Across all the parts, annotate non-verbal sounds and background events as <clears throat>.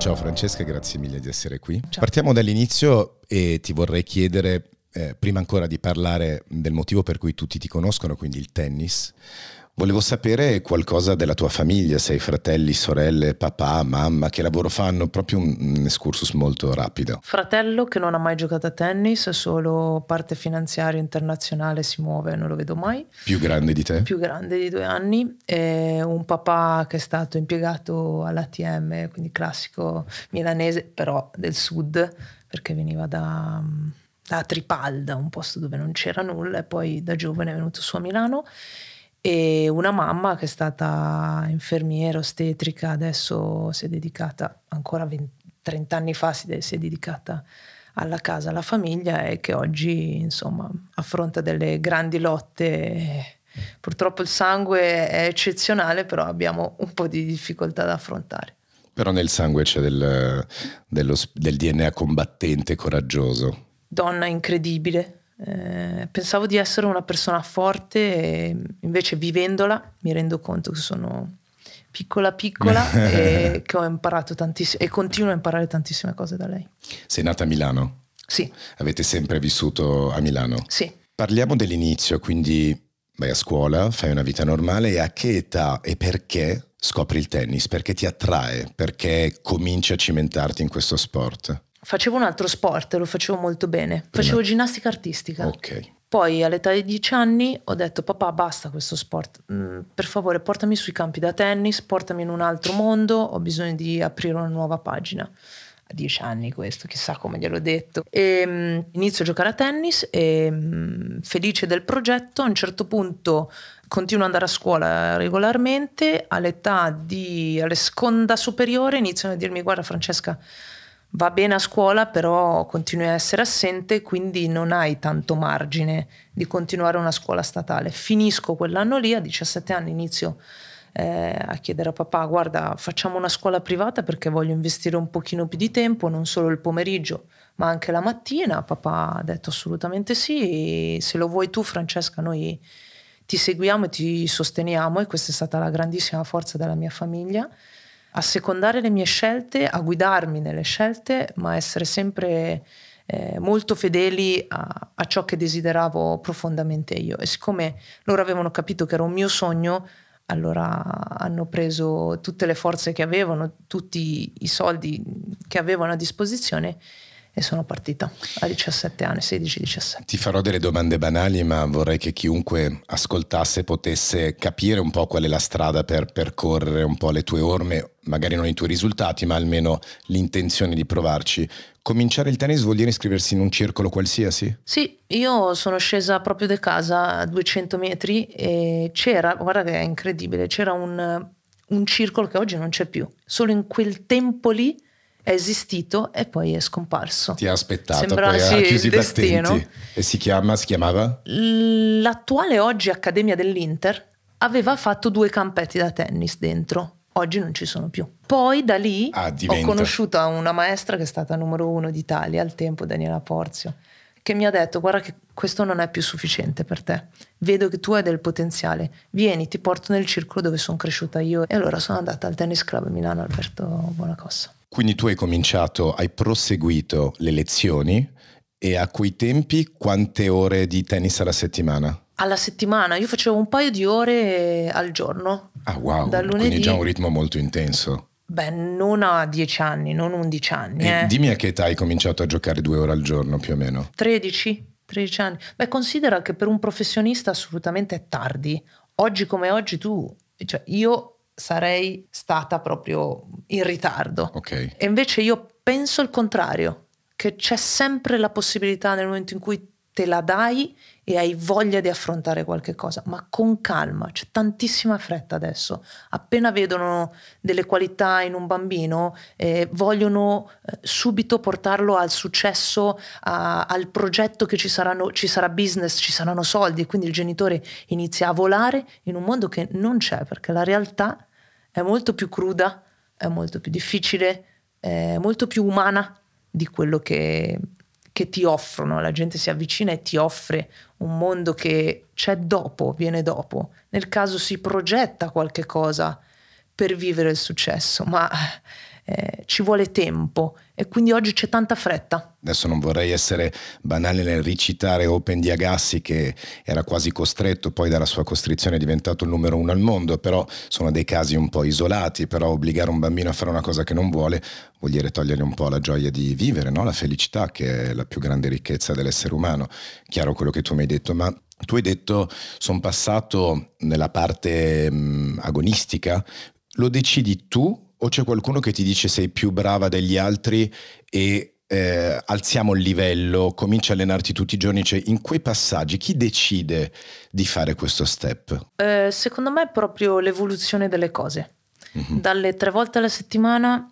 ciao Francesca, grazie mille di essere qui. Ciao. Partiamo dall'inizio e ti vorrei chiedere, eh, prima ancora di parlare del motivo per cui tutti ti conoscono, quindi il tennis, Volevo sapere qualcosa della tua famiglia, se hai fratelli, sorelle, papà, mamma, che lavoro fanno, proprio un excursus molto rapido. Fratello che non ha mai giocato a tennis, solo parte finanziaria internazionale si muove, non lo vedo mai. Più grande di te? Più grande di due anni, e un papà che è stato impiegato all'ATM, quindi classico milanese, però del sud, perché veniva da da Tripalda, un posto dove non c'era nulla, e poi da giovane è venuto su a Milano e una mamma che è stata infermiera ostetrica, adesso si è dedicata, ancora 20, 30 anni fa si, de- si, è dedicata alla casa, alla famiglia e che oggi insomma affronta delle grandi lotte. Purtroppo il sangue è eccezionale, però abbiamo un po' di difficoltà da affrontare. Però nel sangue c'è del, dello, del DNA combattente coraggioso. Donna incredibile, eh, pensavo di essere una persona forte e invece vivendola mi rendo conto che sono piccola piccola <laughs> e che ho imparato tantissime e continuo a imparare tantissime cose da lei. Sei nata a Milano? Sì. Avete sempre vissuto a Milano? Sì. Parliamo dell'inizio, quindi vai a scuola, fai una vita normale e a che età e perché scopri il tennis? Perché ti attrae? Perché cominci a cimentarti in questo sport? facevo un altro sport, lo facevo molto bene. Facevo Prima. Mm. ginnastica artistica. Ok. Poi all'età di 10 anni ho detto papà basta questo sport, mm, per favore portami sui campi da tennis, portami in un altro mondo, ho bisogno di aprire una nuova pagina. A 10 anni questo, chissà come gliel'ho detto. E, ehm, inizio a giocare a tennis e mm, felice del progetto, a un certo punto continuo ad andare a scuola regolarmente, all'età di, alle seconda superiore iniziano a dirmi guarda Francesca va bene a scuola, però continui a essere assente, quindi non hai tanto margine di continuare una scuola statale. Finisco quell'anno lì, a 17 anni inizio eh, a chiedere a papà, guarda, facciamo una scuola privata perché voglio investire un pochino più di tempo, non solo il pomeriggio, ma anche la mattina. Papà ha detto assolutamente sì, se lo vuoi tu Francesca, noi ti seguiamo e ti sosteniamo e questa è stata la grandissima forza della mia famiglia a secondare le mie scelte, a guidarmi nelle scelte, ma essere sempre eh, molto fedeli a, a, ciò che desideravo profondamente io. E siccome loro avevano capito che era un mio sogno, allora hanno preso tutte le forze che avevano, tutti i soldi che avevano a disposizione e sono partita a 17 anni, 16-17. Ti farò delle domande banali, ma vorrei che chiunque ascoltasse potesse capire un po' qual è la strada per percorrere un po' le tue orme, magari non i tuoi risultati, ma almeno l'intenzione di provarci. Cominciare il tennis vuol dire iscriversi in un circolo qualsiasi? Sì, io sono scesa proprio da casa a 200 metri e c'era, guarda che è incredibile, c'era un, un circolo che oggi non c'è più. Solo in quel tempo lì è esistito e poi è scomparso. Ti ha aspettato, Sembra, poi sì, ha chiuso i battenti. E si, chiama, si chiamava? L'attuale oggi Accademia dell'Inter aveva fatto due campetti da tennis dentro. Oggi non ci sono più. Poi da lì ah, ho conosciuto una maestra che è stata numero uno d'Italia al tempo, Daniela Porzio, che mi ha detto guarda che questo non è più sufficiente per te, vedo che tu hai del potenziale, vieni, ti porto nel circolo dove sono cresciuta io. E allora sono andata al tennis club Milano Alberto Bonacossa. Quindi tu hai cominciato, hai proseguito le lezioni e a quei tempi quante ore di tennis alla settimana? alla settimana, io facevo un paio di ore eh, al giorno. Ah wow, da lunedì. quindi già un ritmo molto intenso. Beh, non a 10 anni, non 11 anni. Eh. Dimmi a che età hai cominciato a giocare due ore al giorno più o meno? 13, 13 anni. Beh, considera che per un professionista assolutamente è tardi. Oggi come oggi tu, cioè io sarei stata proprio in ritardo. Okay. E invece io penso il contrario, che c'è sempre la possibilità nel momento in cui te la dai e hai voglia di affrontare qualche cosa, ma con calma, c'è tantissima fretta adesso. Appena vedono delle qualità in un bambino, eh, vogliono eh, subito portarlo al successo, a, al progetto che ci, saranno, ci sarà business, ci saranno soldi e quindi il genitore inizia a volare in un mondo che non c'è perché la realtà è è molto più cruda, è molto più difficile, è molto più umana di quello che, che ti offrono. La gente si avvicina e ti offre un mondo che c'è dopo, viene dopo. Nel caso si progetta qualche cosa per vivere il successo, ma eh, ci vuole tempo e quindi oggi c'è tanta fretta. Adesso non vorrei essere banale nel ricitare Open di Agassi che era quasi costretto, poi dalla sua costrizione è diventato il numero uno al mondo, però sono dei casi un po' isolati, però obbligare un bambino a fare una cosa che non vuole vuol dire togliergli un po' la gioia di vivere, no? la felicità che è la più grande ricchezza dell'essere umano. Chiaro quello che tu mi hai detto, ma tu hai detto sono passato nella parte mh, mm, agonistica, lo decidi tu o c'è qualcuno che ti dice sei più brava degli altri e eh, alziamo il livello, cominci a allenarti tutti i giorni, cioè in quei passaggi chi decide di fare questo step? Eh, secondo me è proprio l'evoluzione delle cose. Mm-hmm. Dalle tre volte alla settimana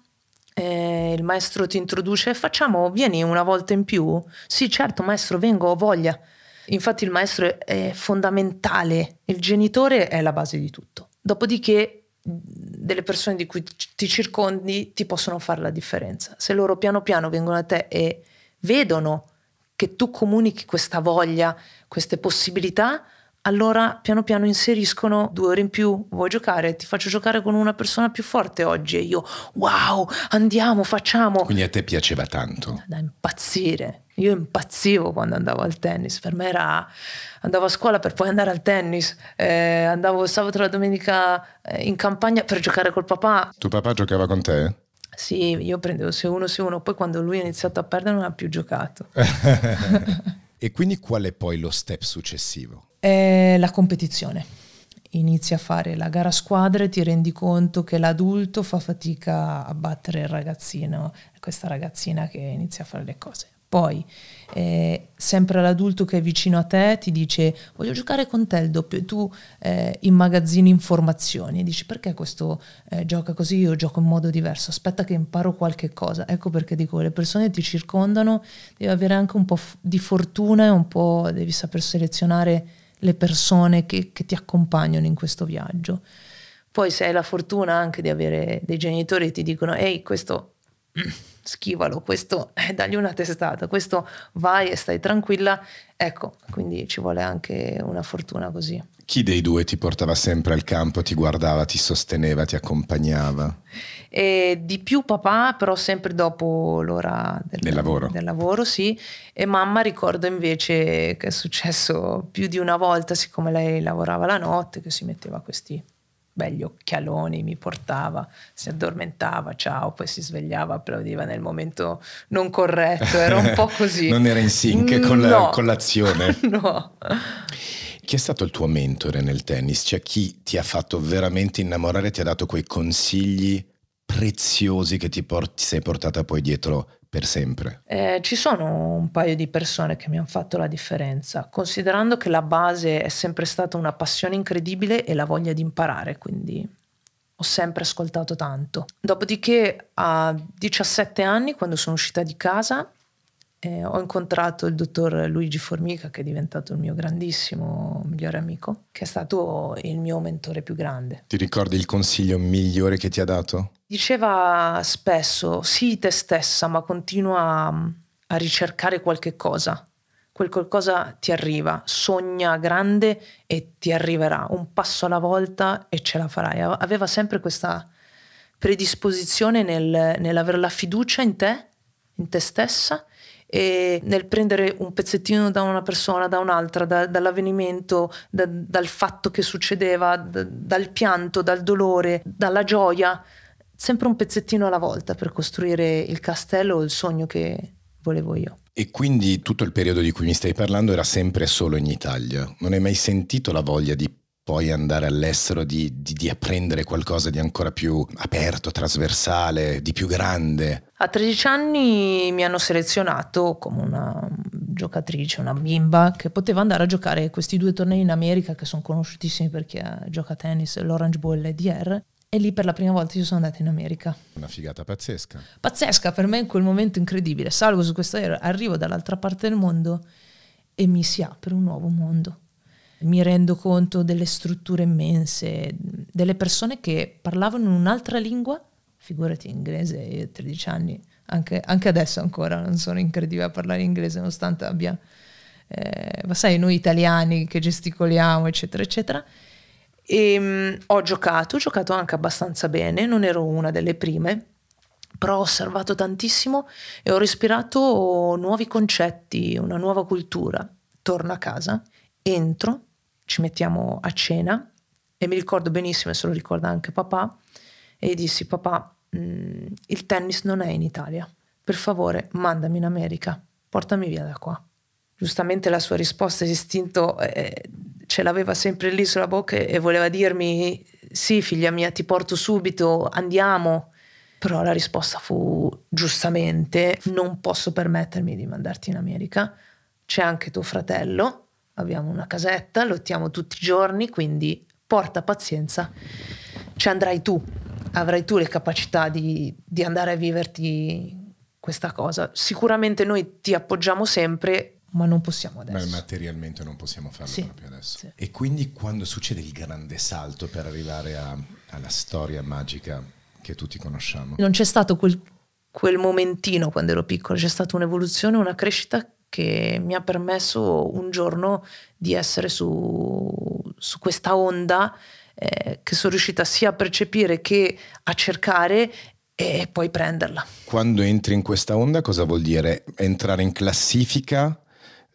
eh, il maestro ti introduce, facciamo, vieni una volta in più? Sì, certo, maestro, vengo, ho voglia. Infatti il maestro è fondamentale, il genitore è la base di tutto. Dopodiché delle persone di cui ti circondi ti possono fare la differenza. Se loro piano piano vengono a te e vedono che tu comunichi questa voglia, queste possibilità, allora piano piano inseriscono due ore in più, vuoi giocare, ti faccio giocare con una persona più forte oggi e io, wow, andiamo, facciamo. Quindi a te piaceva tanto? Da impazzire, io impazzivo quando andavo al tennis, per me era andavo a scuola per poi andare al tennis, eh, andavo sabato e la domenica eh, in campagna per giocare col papà. Tuo papà giocava con te? Sì, io prendevo se uno se uno, poi quando lui ha iniziato a perdere non ha più giocato. <laughs> e quindi qual è poi lo step successivo? È eh, la competizione. Inizi a fare la gara a squadre e ti rendi conto che l'adulto fa fatica a battere il ragazzino, questa ragazzina che inizia a fare le cose. Poi, eh, sempre l'adulto che è vicino a te ti dice voglio giocare con te il doppio e tu eh, immagazzini informazioni e dici perché questo eh, gioca così, io gioco in modo diverso, aspetta che imparo qualche cosa. Ecco perché dico, le persone ti circondano, devi avere anche un po' di fortuna e un po' devi saper selezionare le persone che, che ti accompagnano in questo viaggio. Poi se hai la fortuna anche di avere dei genitori che ti dicono ehi questo... <clears throat> schivalo, questo eh, dagli una testata, questo vai e stai tranquilla. Ecco, quindi ci vuole anche una fortuna così. Chi dei due ti portava sempre al campo, ti guardava, ti sosteneva, ti accompagnava? E di più papà, però sempre dopo l'ora del, del, lavoro. del lavoro, sì. E mamma ricordo invece che è successo più di una volta, siccome lei lavorava la notte, che si metteva questi begli occhialoni, mi portava, si addormentava, ciao, poi si svegliava, applaudiva nel momento non corretto, era un po' così. <laughs> non era in sync mm, con, no. la, con l'azione. <laughs> no. Chi è stato il tuo mentore nel tennis? Cioè chi ti ha fatto veramente innamorare, ti ha dato quei consigli preziosi che ti, porti, sei portata poi dietro per sempre? Eh, ci sono un paio di persone che mi hanno fatto la differenza, considerando che la base è sempre stata una passione incredibile e la voglia di imparare, quindi ho sempre ascoltato tanto. Dopodiché a 17 anni, quando sono uscita di casa, eh, ho incontrato il dottor Luigi Formica, che è diventato il mio grandissimo migliore amico, che è stato il mio mentore più grande. Ti ricordi il consiglio migliore che ti ha dato? Diceva spesso, sii te stessa, ma continua mm, a ricercare qualche cosa. Quel qualcosa ti arriva, sogna grande e ti arriverà, un passo alla volta e ce la farai. Aveva sempre questa predisposizione nel, nell'avere la fiducia in te, in te stessa e nel prendere un pezzettino da una persona, da un'altra, da, dall'avvenimento, da, dal fatto che succedeva, da, dal pianto, dal dolore, dalla gioia, sempre un pezzettino alla volta per costruire il castello o il sogno che volevo io. E quindi tutto il periodo di cui mi stai parlando era sempre solo in Italia. Non hai mai sentito la voglia di poi andare all'estero, di, di, di, apprendere qualcosa di ancora più aperto, trasversale, di più grande. A 13 anni mi hanno selezionato come una giocatrice, una bimba che poteva andare a giocare questi due tornei in America che sono conosciutissimi per chi gioca a tennis, l'Orange Bowl e l'EDR. E lì per la prima volta io sono andata in America. Una figata pazzesca. Pazzesca, per me in quel momento incredibile. Salgo su questo aereo, arrivo dall'altra parte del mondo e mi si apre un nuovo mondo mi rendo conto delle strutture immense, delle persone che parlavano un'altra lingua, figurati inglese, io ho 13 anni, anche, anche, adesso ancora non sono incredibile a parlare inglese nonostante abbia, eh, ma sai, noi italiani che gesticoliamo, eccetera, eccetera. E, ehm, mh, ho giocato, ho giocato anche abbastanza bene, non ero una delle prime, però ho osservato tantissimo e ho respirato nuovi concetti, una nuova cultura. Torno a casa, entro ci mettiamo a cena e mi ricordo benissimo, e se lo ricorda anche papà, e gli dissi papà, mh, mm, il tennis non è in Italia, per favore mandami in America, portami via da qua. Giustamente la sua risposta d'istinto eh, ce l'aveva sempre lì sulla bocca e voleva dirmi sì figlia mia ti porto subito, andiamo. Però la risposta fu giustamente non posso permettermi di mandarti in America, c'è anche tuo fratello abbiamo una casetta, lottiamo tutti i giorni, quindi porta pazienza, ci andrai tu, avrai tu le capacità di, di andare a viverti questa cosa. Sicuramente noi ti appoggiamo sempre, ma non possiamo adesso. Ma materialmente non possiamo farlo sì, proprio adesso. Sì. E quindi quando succede il grande salto per arrivare a, alla storia magica che tutti conosciamo? Non c'è stato quel, quel momentino quando ero piccolo, c'è stata un'evoluzione, una crescita che mi ha permesso un giorno di essere su, su questa onda eh, che sono riuscita sia a percepire che a cercare e poi prenderla. Quando entri in questa onda cosa vuol dire? Entrare in classifica?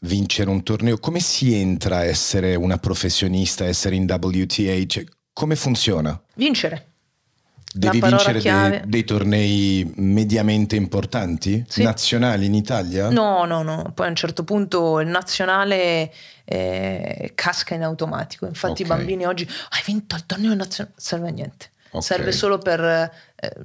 Vincere un torneo? Come si entra a essere una professionista, essere in WTA? Cioè, come funziona? Vincere. Devi vincere dei, dei, tornei mediamente importanti? Sì. Nazionali in Italia? No, no, no. Poi a un certo punto il nazionale eh, casca in automatico. Infatti okay. i bambini oggi ah, hai vinto il torneo nazionale. Serve a niente. Okay. Serve solo per... Eh,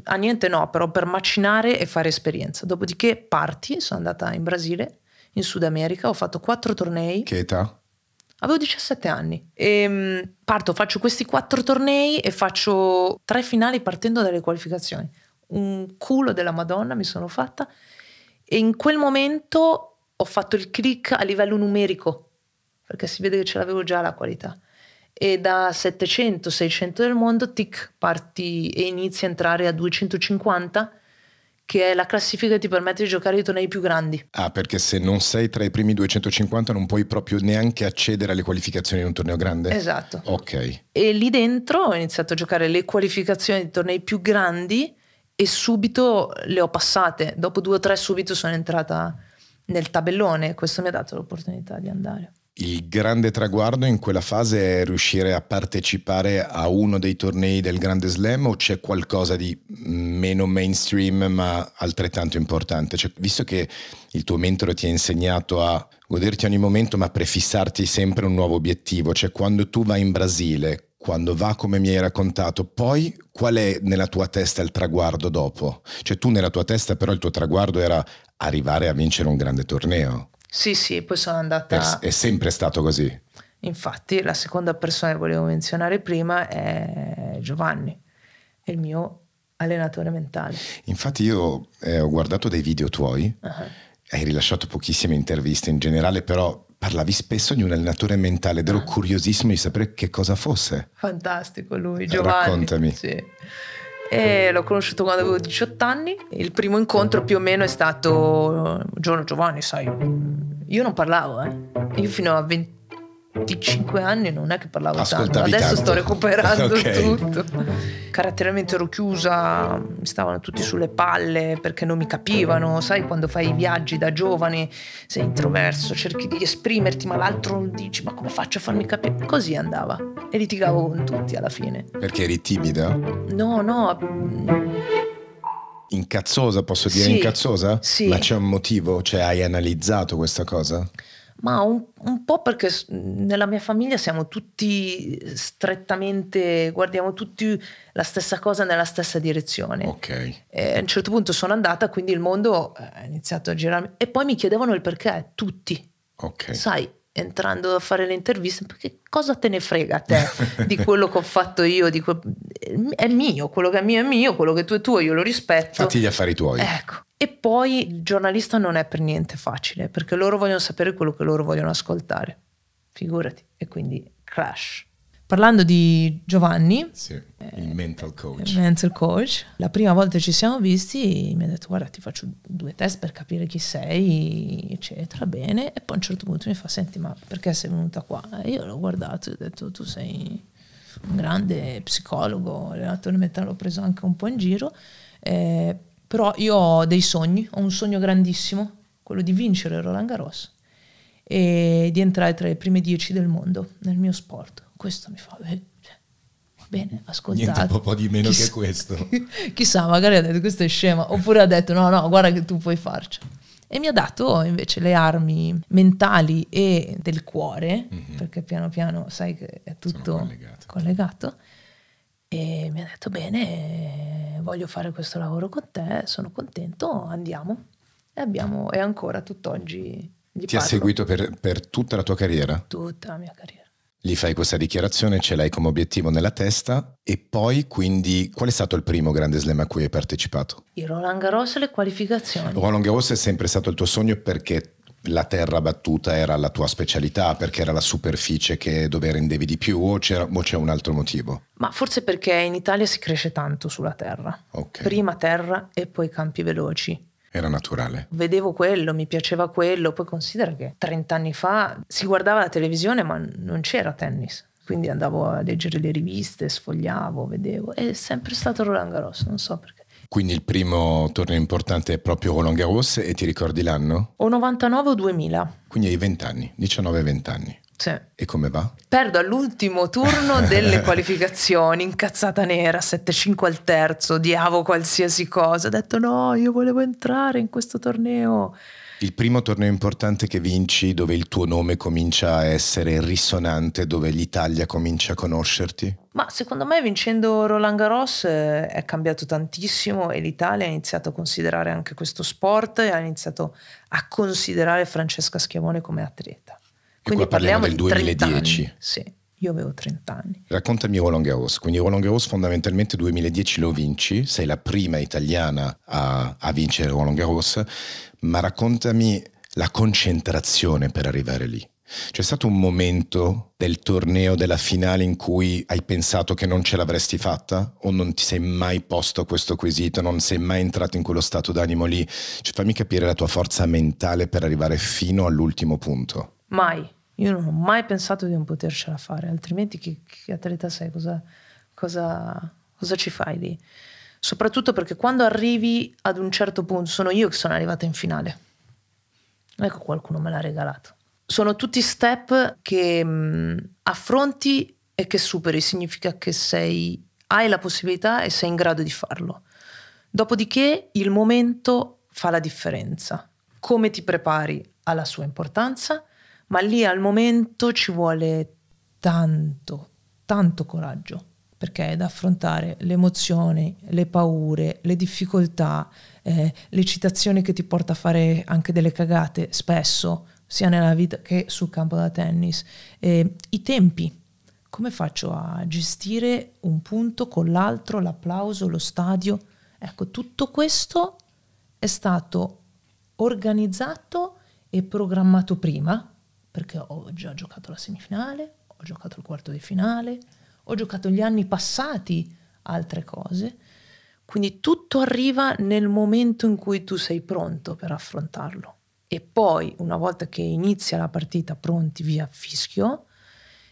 a niente no, però per macinare e fare esperienza. Dopodiché parti, sono andata in Brasile, in Sud America, ho fatto quattro tornei. Che età? Avevo 17 anni e ehm, parto, faccio questi quattro tornei e faccio tre finali partendo dalle qualificazioni. Un culo della Madonna mi sono fatta e in quel momento ho fatto il click a livello numerico perché si vede che ce l'avevo già la qualità. E da 700-600 del mondo, tic, parti e inizi a entrare a 250 che è la classifica che ti permette di giocare i tornei più grandi. Ah, perché se non sei tra i primi 250 non puoi proprio neanche accedere alle qualificazioni di un torneo grande? Esatto. Ok. E lì dentro ho iniziato a giocare le qualificazioni di tornei più grandi e subito le ho passate. Dopo due o tre subito sono entrata nel tabellone. e Questo mi ha dato l'opportunità di andare. Il grande traguardo in quella fase è riuscire a partecipare a uno dei tornei del Grande Slam o c'è qualcosa di meno mainstream ma altrettanto importante? Cioè, visto che il tuo mentore ti ha insegnato a goderti ogni momento ma prefissarti sempre un nuovo obiettivo, cioè quando tu vai in Brasile, quando va come mi hai raccontato, poi qual è nella tua testa il traguardo dopo? Cioè tu nella tua testa però il tuo traguardo era arrivare a vincere un grande torneo. Sì, sì, poi sono andata... È, è sempre stato così. Infatti la seconda persona che volevo menzionare prima è Giovanni, è il mio allenatore mentale. Infatti io eh, ho guardato dei video tuoi, uh-huh. hai rilasciato pochissime interviste in generale, però parlavi spesso di un allenatore mentale ed ero uh-huh. Ah. curiosissimo di sapere che cosa fosse. Fantastico lui, eh, Giovanni. Raccontami. Sì e l'ho conosciuto quando avevo 18 anni. Il primo incontro uh-huh. più o meno è stato eh, Giorno Giovanni, sai, io non parlavo, eh. Io fino a 20 25 anni non è che parlavo Ascoltavi tanto, adesso tanto. sto recuperando <laughs> okay. tutto. Caratterialmente ero chiusa, mi stavano tutti sulle palle perché non mi capivano, sai quando fai i viaggi da giovane sei introverso, cerchi di esprimerti ma l'altro non dici ma come faccio a farmi capire? Così andava e litigavo con tutti alla fine. Perché eri timida? No, no incazzosa, posso dire sì, incazzosa? Sì. Ma c'è un motivo? Cioè, hai analizzato questa cosa? Ma un, un, po' perché nella mia famiglia siamo tutti strettamente, guardiamo tutti la stessa cosa nella stessa direzione. Ok. E a un certo punto sono andata, quindi il mondo eh, ha iniziato a girarmi. E poi mi chiedevano il perché, tutti. Ok. Sai, entrando a fare le interviste, perché cosa te ne frega a te di <laughs> quello che ho fatto io? Que... È mio, quello che è mio è mio, quello che tu è tuo, io lo rispetto. Fatti gli affari tuoi. Ecco. E poi il giornalista non è per niente facile, perché loro vogliono sapere quello che loro vogliono ascoltare. Figurati. E quindi crash. Parlando di Giovanni, sì, il mental coach. Eh, mental coach. La prima volta che ci siamo visti mi ha detto guarda ti faccio due test per capire chi sei, eccetera, bene. E poi a un certo punto mi fa senti ma perché sei venuta qua? E io l'ho guardato e ho detto tu sei un grande psicologo, allenatore mentale, l'ho preso anche un po' in giro. Eh, però io ho dei sogni, ho un sogno grandissimo, quello di vincere Roland Garros e di entrare tra le prime dieci del mondo nel mio sport questo mi fa... Beh, cioè, va bene, ascoltate. Niente un po' di meno chissà, che questo. <laughs> Chissà, magari ha detto questo è scema, oppure ha detto no, no, guarda che tu puoi farcela e mi ha dato invece le armi mentali e del cuore, mm-hmm. perché piano piano sai che è tutto collegato. E mi ha detto: Bene, voglio fare questo lavoro con te, sono contento, andiamo. E, abbiamo, e ancora tutt'oggi. Ti parlo. ha seguito per, per tutta la tua carriera? Tutta la mia carriera. Gli fai questa dichiarazione, ce l'hai come obiettivo nella testa e poi quindi qual è stato il primo grande slam a cui hai partecipato? Il Roland Garros e le qualificazioni. Roland Garros è sempre stato il tuo sogno perché la terra battuta era la tua specialità perché era la superficie che dove rendevi di più o, o, c'è un altro motivo? Ma forse perché in Italia si cresce tanto sulla terra. Okay. Prima terra e poi campi veloci era naturale. Vedevo quello, mi piaceva quello, poi considera che 30 anni fa si guardava la televisione ma non c'era tennis. Quindi andavo a leggere le riviste, sfogliavo, vedevo. È sempre stato Roland Garros, non so perché. Quindi il primo torneo importante è proprio Roland Garros e ti ricordi l'anno? O 99 o 2000. Quindi hai 20 anni, 19-20 anni. Sì. E come va? Perdo all'ultimo turno delle <laughs> qualificazioni, incazzata nera, 7-5 al terzo, odiavo qualsiasi cosa. Ho detto no, io volevo entrare in questo torneo. Il primo torneo importante che vinci dove il tuo nome comincia a essere risonante, dove l'Italia comincia a conoscerti? Ma secondo me vincendo Roland Garros eh, è cambiato tantissimo e l'Italia ha iniziato a considerare anche questo sport e ha iniziato a considerare Francesca Schiavone come atleta. Quindi parliamo, parliamo del 2010. Sì. Io avevo 30 anni. Raccontami Roland Garros. Quindi Roland Garros fondamentalmente 2010 lo vinci, sei la prima italiana a, a vincere Roland Garros, ma raccontami la concentrazione per arrivare lì. C'è stato un momento del torneo, della finale in cui hai pensato che non ce l'avresti fatta o non ti sei mai posto questo quesito, non sei mai entrato in quello stato d'animo lì? Cioè, fammi capire la tua forza mentale per arrivare fino all'ultimo punto. Mai, io non ho mai pensato di non potercela fare, altrimenti che, che atleta sei? Cosa, cosa, cosa ci fai lì? Soprattutto perché quando arrivi ad un certo punto, sono io che sono arrivata in finale. Ecco qualcuno me l'ha regalato. Sono tutti step che mh, mm, affronti e che superi, significa che sei, hai la possibilità e sei in grado di farlo. Dopodiché il momento fa la differenza. Come ti prepari alla sua importanza, ma lì al momento ci vuole tanto, tanto coraggio, perché è da affrontare le emozioni, le paure, le difficoltà, eh, l'eccitazione che ti porta a fare anche delle cagate spesso, sia nella vita che sul campo da tennis, eh, i tempi. Come faccio a gestire un punto con l'altro, l'applauso, lo stadio? Ecco, tutto questo è stato organizzato e programmato prima perché ho già giocato la semifinale, ho giocato il quarto di finale, ho giocato gli anni passati altre cose. Quindi tutto arriva nel momento in cui tu sei pronto per affrontarlo. E poi, una volta che inizia la partita pronti via fischio,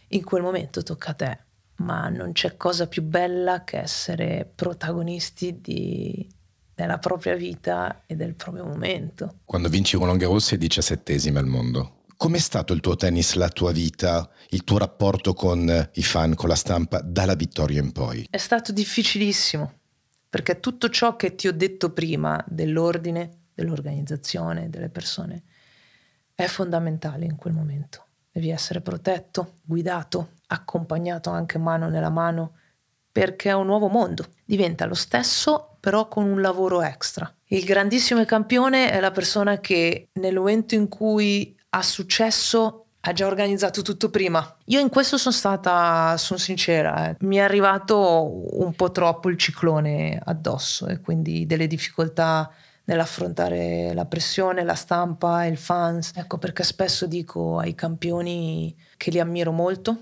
in quel momento tocca a te. Ma non c'è cosa più bella che essere protagonisti di, della propria vita e del proprio momento. Quando vinci Roland Garros sei diciassettesima al mondo. Com'è stato il tuo tennis, la tua vita, il tuo rapporto con eh, i fan, con la stampa, dalla vittoria in poi? È stato difficilissimo, perché tutto ciò che ti ho detto prima dell'ordine, dell'organizzazione, delle persone, è fondamentale in quel momento. Devi essere protetto, guidato, accompagnato anche mano nella mano, perché è un nuovo mondo. Diventa lo stesso, però con un lavoro extra. Il grandissimo campione è la persona che nel momento in cui ha successo ha già organizzato tutto prima. Io in questo sono stata, sono sincera, eh, mi è arrivato un po' troppo il ciclone addosso e quindi delle difficoltà nell'affrontare la pressione, la stampa, il fans. Ecco perché spesso dico ai campioni che li ammiro molto,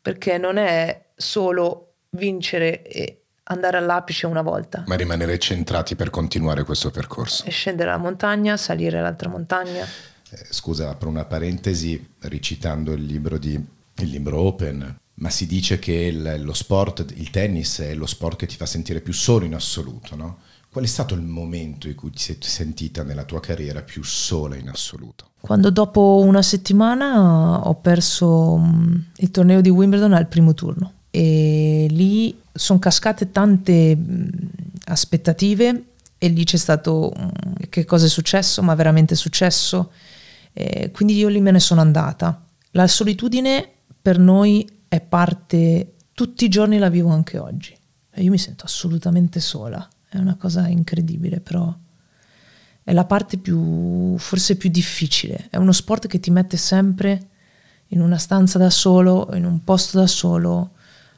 perché non è solo vincere e andare all'apice una volta. Ma rimanere centrati per continuare questo percorso. E scendere la montagna, salire l'altra montagna. Eh, scusa, apro una parentesi, ricitando il libro, di, il libro Open, ma si dice che il, lo sport, il tennis è lo sport che ti fa sentire più solo in assoluto, no? Qual è stato il momento in cui ti sei sentita nella tua carriera più sola in assoluto? Quando dopo una settimana eh, ho perso mm, il torneo di Wimbledon al primo turno e lì sono cascate tante mm, aspettative e lì c'è stato mm, che cosa è successo, ma veramente è successo eh, quindi io lì me ne sono andata. La solitudine per noi è parte, tutti i giorni la vivo anche oggi. Io mi sento assolutamente sola, è una cosa incredibile, però è la parte più, forse più difficile. È uno sport che ti mette sempre in una stanza da solo, in un posto da solo,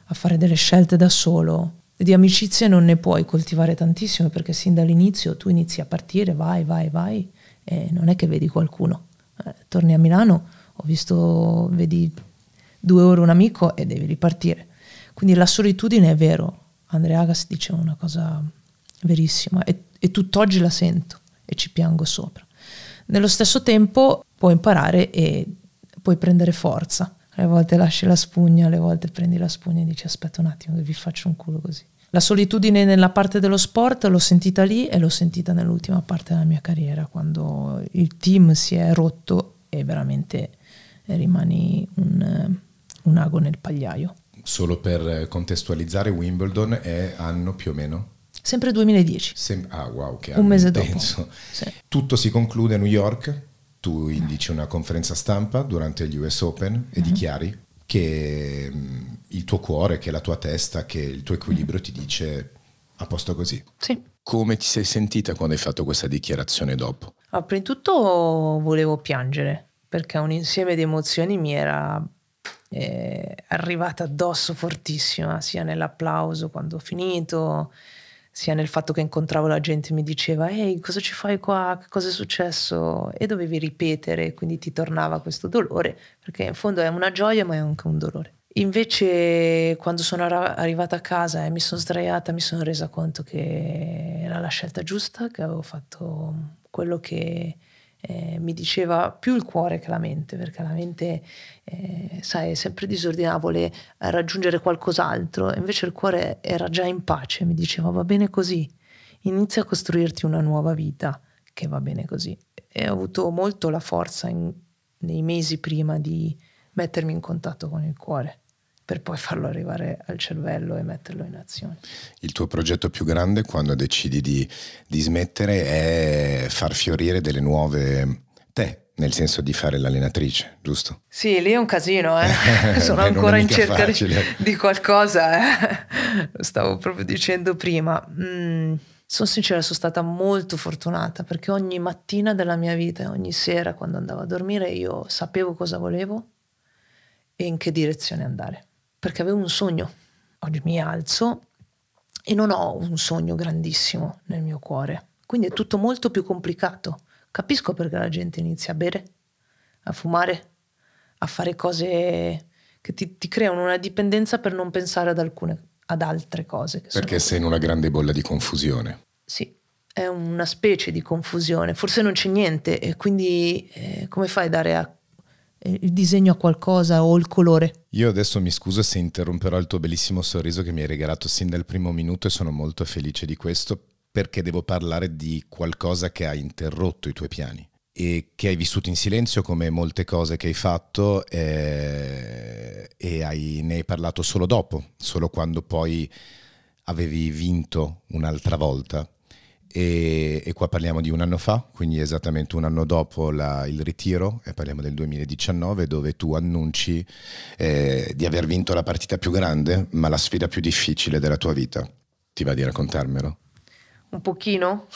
a fare delle scelte da solo. Di amicizie non ne puoi coltivare tantissime perché sin dall'inizio tu inizi a partire, vai, vai, vai e non è che vedi qualcuno. Eh, torni a Milano, ho visto, vedi due ore un amico e devi ripartire. Quindi la solitudine è vero, Andrea Agas dice una cosa verissima e, e tutt'oggi la sento e ci piango sopra. Nello stesso tempo puoi imparare e puoi prendere forza. Alle volte lasci la spugna, alle volte prendi la spugna e dici aspetta un attimo che vi faccio un culo così. La solitudine nella parte dello sport l'ho sentita lì e l'ho sentita nell'ultima parte della mia carriera, quando il team si è rotto e veramente rimani un, un ago nel pagliaio. Solo per contestualizzare, Wimbledon è anno più o meno? Sempre 2010. Sem- ah wow, che Un mese intenso. dopo. Sì. Tutto si conclude a New York, tu indici una conferenza stampa durante gli US Open e uh-huh. dichiari che mm, il tuo cuore, che è la tua testa, che il tuo equilibrio ti dice a posto così. Sì. Come ti sei sentita quando hai fatto questa dichiarazione dopo? Ah, prima di tutto volevo piangere perché un insieme di emozioni mi era eh, arrivata addosso fortissima, sia nell'applauso quando ho finito, sia nel fatto che incontravo la gente e mi diceva ehi cosa ci fai qua, che cosa è successo e dovevi ripetere, quindi ti tornava questo dolore, perché in fondo è una gioia ma è anche un dolore. Invece quando sono arrivata a casa e mi sono sdraiata mi sono resa conto che era la scelta giusta, che avevo fatto quello che eh, mi diceva più il cuore che la mente, perché la mente eh, sai, è sempre disordinata, vuole raggiungere qualcos'altro, invece il cuore era già in pace, mi diceva va bene così, inizia a costruirti una nuova vita, che va bene così. E ho avuto molto la forza in, nei mesi prima di mettermi in contatto con il cuore per poi farlo arrivare al cervello e metterlo in azione. Il tuo progetto più grande quando decidi di, di smettere è far fiorire delle nuove te, nel senso di fare l'allenatrice, giusto? Sì, lì è un casino, eh? <laughs> sono ancora in cerca facile. di, qualcosa, eh? lo stavo proprio dicendo prima. Mm, sono sincera, sono stata molto fortunata perché ogni mattina della mia vita, ogni sera quando andavo a dormire, io sapevo cosa volevo e in che direzione andare perché avevo un sogno. Oggi mi alzo e non ho un sogno grandissimo nel mio cuore. Quindi è tutto molto più complicato. Capisco perché la gente inizia a bere, a fumare, a fare cose che ti, ti creano una dipendenza per non pensare ad alcune, ad altre cose. perché sei in una grande bolla di confusione. Sì, è una specie di confusione, forse non c'è niente e quindi eh, come fai a dare a eh, il disegno a qualcosa o il colore. Io adesso mi scuso se interromperò il tuo bellissimo sorriso che mi hai regalato sin dal primo minuto e sono molto felice di questo perché devo parlare di qualcosa che ha interrotto i tuoi piani e che hai vissuto in silenzio come molte cose che hai fatto eh, e hai, ne hai parlato solo dopo, solo quando poi avevi vinto un'altra volta e, e, qua parliamo di un anno fa, quindi esattamente un anno dopo la, il ritiro, e parliamo del 2019, dove tu annunci eh, di aver vinto la partita più grande, ma la sfida più difficile della tua vita. Ti va di raccontarmelo? Un pochino.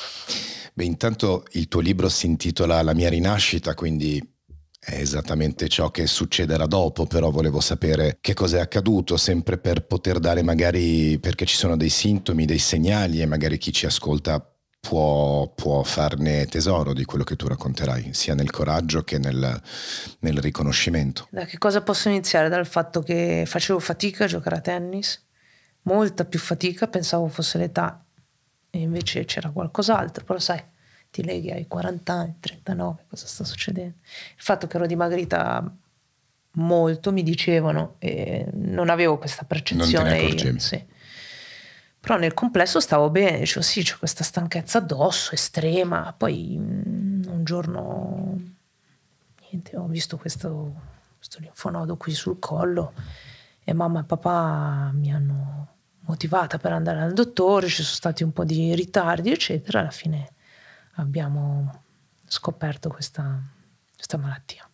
Beh, intanto il tuo libro si intitola La mia rinascita, quindi è esattamente ciò che succederà dopo, però volevo sapere che cosa è accaduto, sempre per poter dare magari, perché ci sono dei sintomi, dei segnali e magari chi ci ascolta può, può, farne tesoro di quello che tu racconterai, sia nel coraggio che nel, nel riconoscimento. Da che cosa posso iniziare? Dal fatto che facevo fatica a giocare a tennis, molta più fatica, pensavo fosse l'età, e invece c'era qualcos'altro, però sai, ti leghi ai 40 anni, 39, cosa sta succedendo? Il fatto che ero dimagrita molto, mi dicevano, e non avevo questa percezione. Non te ne accorgevi. Io, sì. Però nel complesso stavo bene, dicevo sì, c'è questa stanchezza addosso, estrema. Poi mm, un giorno, niente, ho visto questo, questo linfonodo qui sul collo e mamma e papà mi hanno motivata per andare al dottore, ci sono stati un po' di ritardi, eccetera. Alla fine abbiamo scoperto questa, questa malattia.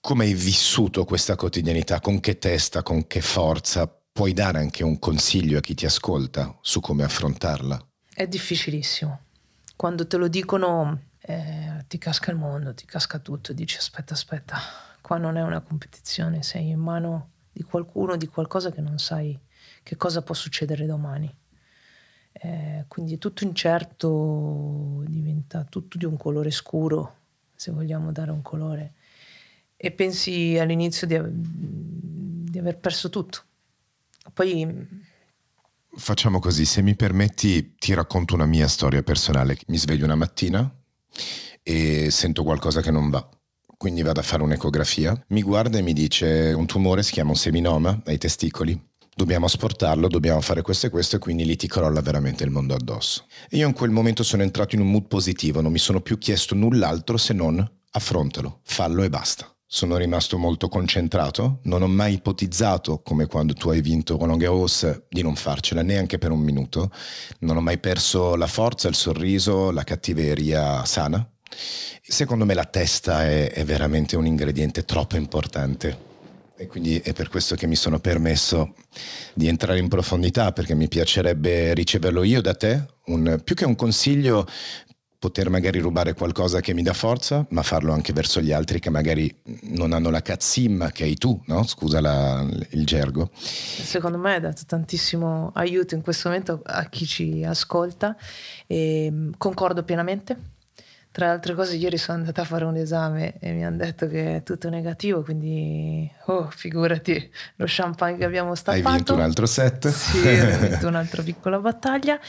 Come hai vissuto questa quotidianità? Con che testa, con che forza? Puoi dare anche un consiglio a chi ti ascolta su come affrontarla? È difficilissimo. Quando te lo dicono eh, ti casca il mondo, ti casca tutto, dici aspetta, aspetta, qua non è una competizione, sei in mano di qualcuno, di qualcosa che non sai che cosa può succedere domani. Eh, quindi è tutto incerto, diventa tutto di un colore scuro, se vogliamo dare un colore. E pensi all'inizio di, mm, di aver perso tutto poi... Mm, Facciamo così, se mi permetti ti racconto una mia storia personale. Mi sveglio una mattina e sento qualcosa che non va quindi vado a fare un'ecografia, mi guarda e mi dice un tumore si chiama un seminoma ai testicoli, dobbiamo asportarlo, dobbiamo fare questo e questo e quindi lì ti crolla veramente il mondo addosso. E io in quel momento sono entrato in un mood positivo, non mi sono più chiesto null'altro se non affrontalo, fallo e basta sono rimasto molto concentrato, non ho mai ipotizzato, come quando tu hai vinto Roland Garros, di non farcela neanche per un minuto, non ho mai perso la forza, il sorriso, la cattiveria sana. Secondo me la testa è, è veramente un ingrediente troppo importante e quindi è per questo che mi sono permesso di entrare in profondità perché mi piacerebbe riceverlo io da te, un, più che un consiglio poter magari rubare qualcosa che mi dà forza, ma farlo anche verso gli altri che magari non hanno la cazzimma che hai tu, no? Scusa la, il gergo. Secondo me ha dato tantissimo aiuto in questo momento a chi ci ascolta e ehm, concordo pienamente. Tra le altre cose, ieri sono andata a fare un esame e mi hanno detto che è tutto negativo, quindi oh, figurati lo champagne che abbiamo stappato. Hai vinto un altro set. Sì, ho vinto un'altra <laughs> piccola battaglia.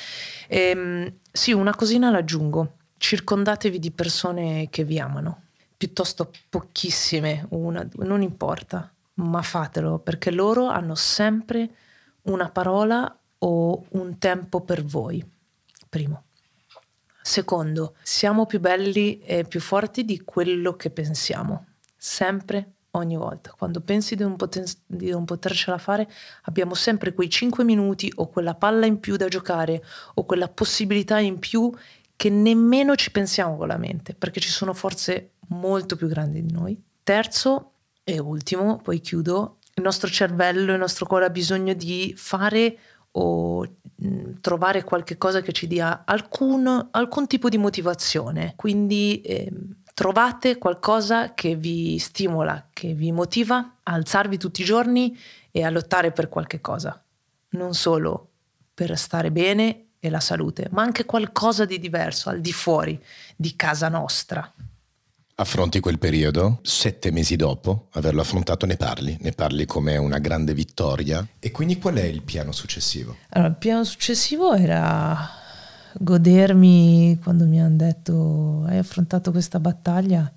E, ehm, sì, una cosina l'aggiungo circondatevi di persone che vi amano, piuttosto pochissime, una, non importa, ma fatelo perché loro hanno sempre una parola o un tempo per voi, primo. Secondo, siamo più belli e più forti di quello che pensiamo, sempre, ogni volta. Quando pensi di non, poten- di non potercela fare, abbiamo sempre quei 5 minuti o quella palla in più da giocare o quella possibilità in più che nemmeno ci pensiamo con la mente, perché ci sono forze molto più grandi di noi. Terzo e ultimo, poi chiudo, il nostro cervello, il nostro cuore ha bisogno di fare o mm, trovare qualche cosa che ci dia alcun, alcun tipo di motivazione. Quindi eh, trovate qualcosa che vi stimola, che vi motiva a alzarvi tutti i giorni e a lottare per qualche cosa, non solo per stare bene e la salute, ma anche qualcosa di diverso al di fuori di casa nostra. Affronti quel periodo, sette mesi dopo averlo affrontato ne parli, ne parli come una grande vittoria. E quindi qual è il piano successivo? Allora, il piano successivo era godermi quando mi hanno detto hai affrontato questa battaglia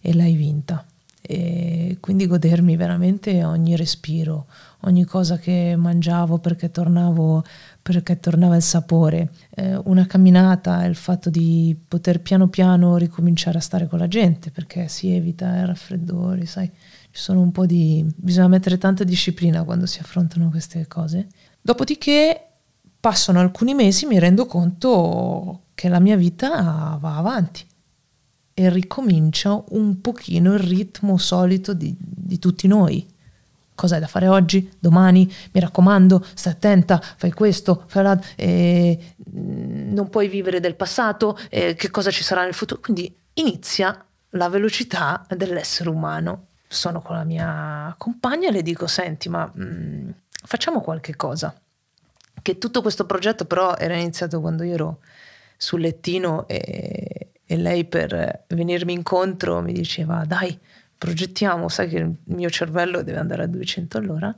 e l'hai vinta e quindi godermi veramente ogni respiro, ogni cosa che mangiavo perché tornavo perché tornava il sapore, eh, una camminata, il fatto di poter piano piano ricominciare a stare con la gente perché si evita i raffreddori, sai, ci sono un po' di... bisogna mettere tanta disciplina quando si affrontano queste cose. Dopodiché passano alcuni mesi, mi rendo conto che la mia vita va avanti e ricomincio un pochino il ritmo solito di, di tutti noi. Cos'è da fare oggi, domani? Mi raccomando, stai attenta, fai questo, fai la, eh, mm, non puoi vivere del passato, eh, che cosa ci sarà nel futuro. Quindi inizia la velocità dell'essere umano. Sono con la mia compagna e le dico, senti, ma mh, mm, facciamo qualche cosa. Che tutto questo progetto però era iniziato quando io ero sul lettino e e lei per venirmi incontro mi diceva dai progettiamo, sai che il mio cervello deve andare a 200 all'ora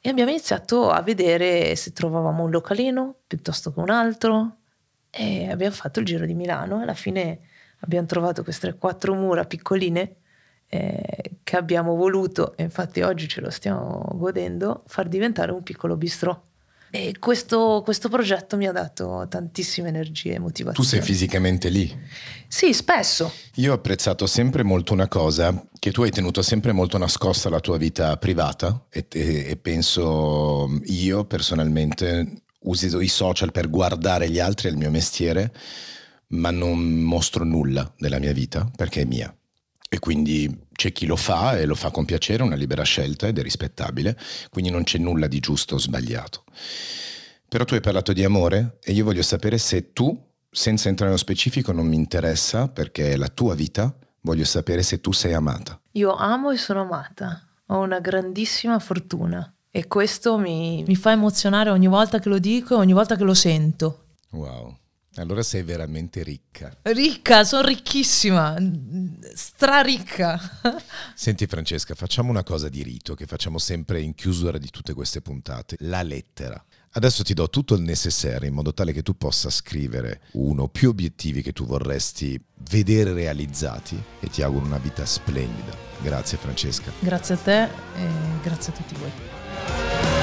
e abbiamo iniziato a vedere se trovavamo un localino piuttosto che un altro e abbiamo fatto il giro di Milano alla fine abbiamo trovato queste quattro mura piccoline eh, che abbiamo voluto e infatti oggi ce lo stiamo godendo far diventare un piccolo bistrò e questo, questo, progetto mi ha dato tantissime energie e motivazioni. Tu sei fisicamente lì? Sì, spesso. Io ho apprezzato sempre molto una cosa, che tu hai tenuto sempre molto nascosta la tua vita privata e, e, e penso io personalmente uso i social per guardare gli altri è il mio mestiere, ma non mostro nulla della mia vita perché è mia e quindi c'è chi lo fa e lo fa con piacere, è una libera scelta ed è rispettabile, quindi non c'è nulla di giusto o sbagliato. Però tu hai parlato di amore e io voglio sapere se tu, senza entrare nello specifico, non mi interessa perché è la tua vita, voglio sapere se tu sei amata. Io amo e sono amata, ho una grandissima fortuna e questo mi, mi fa emozionare ogni volta che lo dico e ogni volta che lo sento. Wow. Allora sei veramente ricca. Ricca, sono ricchissima, straricca. <laughs> Senti Francesca, facciamo una cosa di rito che facciamo sempre in chiusura di tutte queste puntate, la lettera. Adesso ti do tutto il necessario in modo tale che tu possa scrivere uno o più obiettivi che tu vorresti vedere realizzati e ti auguro una vita splendida. Grazie Francesca. Grazie a te e grazie a tutti voi.